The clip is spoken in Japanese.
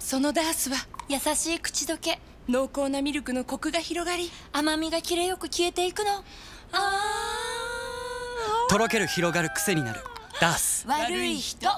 そのダースは優しい口どけ濃厚なミルクのコクが広がり甘みがきれよく消えていくのあとろける広がる癖になるダース悪い人